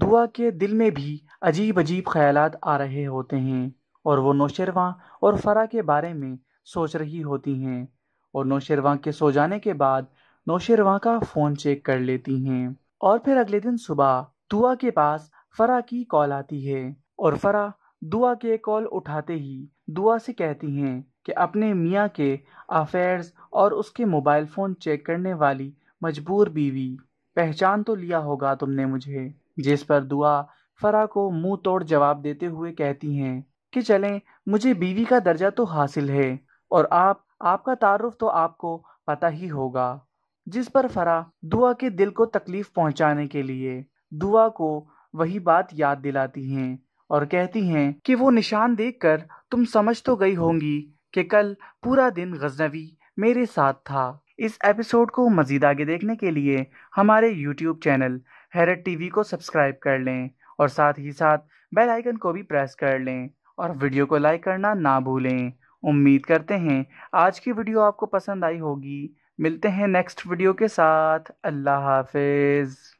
दुआ के दिल में भी अजीब अजीब ख्याल आ रहे होते हैं और वो नौशरवा और फ़रा के बारे में सोच रही होती हैं और नौशरवा के सो जाने के बाद नौशरवा का फ़ोन चेक कर लेती हैं और फिर अगले दिन सुबह दुआ के पास फ़रा की कॉल आती है और फ़रा दुआ के कॉल उठाते ही दुआ से कहती हैं कि अपने मियाँ के अफेयर्स और उसके मोबाइल फ़ोन चेक करने वाली मजबूर बीवी पहचान तो लिया होगा तुमने मुझे जिस पर दुआ फरा को मुंह तोड़ जवाब देते हुए कहती हैं कि चलें मुझे बीवी का दर्जा तो हासिल है और आप आपका तारुफ तो आपको पता ही होगा जिस पर फरा दुआ के दिल को तकलीफ पहुंचाने के लिए दुआ को वही बात याद दिलाती हैं और कहती हैं कि वो निशान देखकर तुम समझ तो गई होंगी कि कल पूरा दिन गजनवी मेरे साथ था इस एपिसोड को मजीद आगे देखने के लिए हमारे यूट्यूब चैनल हैरत टीवी को सब्सक्राइब कर लें और साथ ही साथ बेल आइकन को भी प्रेस कर लें और वीडियो को लाइक करना ना भूलें उम्मीद करते हैं आज की वीडियो आपको पसंद आई होगी मिलते हैं नेक्स्ट वीडियो के साथ अल्लाह हाफिज़